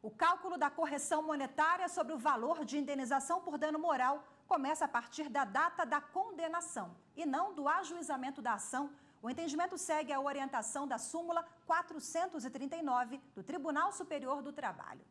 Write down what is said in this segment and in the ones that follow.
O cálculo da correção monetária sobre o valor de indenização por dano moral começa a partir da data da condenação e não do ajuizamento da ação. O entendimento segue a orientação da súmula 439 do Tribunal Superior do Trabalho.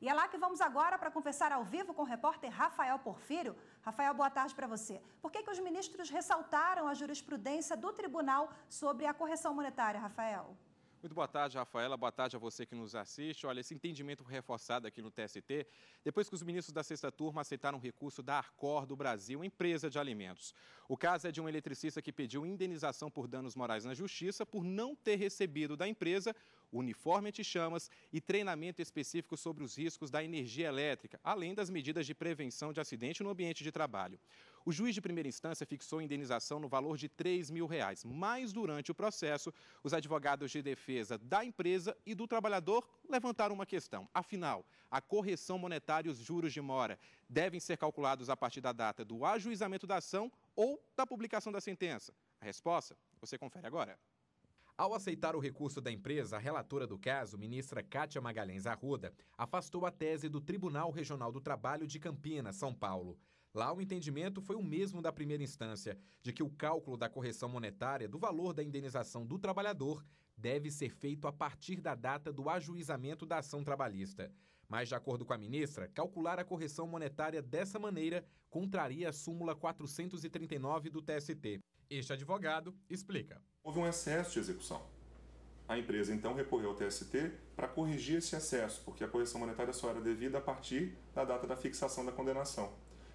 E é lá que vamos agora para conversar ao vivo com o repórter Rafael Porfírio. Rafael, boa tarde para você. Por que, que os ministros ressaltaram a jurisprudência do tribunal sobre a correção monetária, Rafael? Muito boa tarde, Rafaela. Boa tarde a você que nos assiste. Olha, esse entendimento reforçado aqui no TST, depois que os ministros da sexta turma aceitaram o recurso da Arcor do Brasil, empresa de alimentos. O caso é de um eletricista que pediu indenização por danos morais na justiça por não ter recebido da empresa uniforme anti-chamas e treinamento específico sobre os riscos da energia elétrica, além das medidas de prevenção de acidente no ambiente de trabalho. O juiz de primeira instância fixou indenização no valor de R$ 3 mil, reais, mas durante o processo, os advogados de defesa da empresa e do trabalhador levantaram uma questão. Afinal, a correção monetária e os juros de mora devem ser calculados a partir da data do ajuizamento da ação ou da publicação da sentença? A resposta você confere agora. Ao aceitar o recurso da empresa, a relatora do caso, ministra Cátia Magalhães Arruda, afastou a tese do Tribunal Regional do Trabalho de Campinas, São Paulo. Lá, o entendimento foi o mesmo da primeira instância, de que o cálculo da correção monetária do valor da indenização do trabalhador deve ser feito a partir da data do ajuizamento da ação trabalhista. Mas, de acordo com a ministra, calcular a correção monetária dessa maneira contraria a súmula 439 do TST. Este advogado explica. Houve um excesso de execução. A empresa então recorreu ao TST para corrigir esse excesso, porque a correção monetária só era devida a partir da data da fixação da condenação.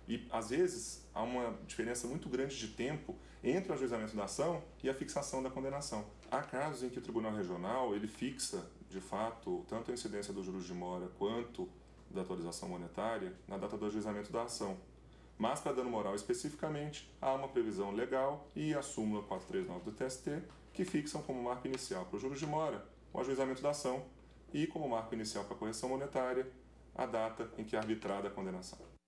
E às vezes há uma diferença muito grande de tempo entre o ajuizamento da ação e a fixação da condenação. Há casos em que o Tribunal Regional ele fixa, de fato, tanto a incidência dos juros de mora quanto da atualização monetária na data do ajuizamento da ação. Mas para dano moral especificamente, há uma previsão legal e a súmula 439 do TST que fixam como marco inicial para o juros de mora o ajuizamento da ação e como marco inicial para a correção monetária a data em que é arbitrada a condenação.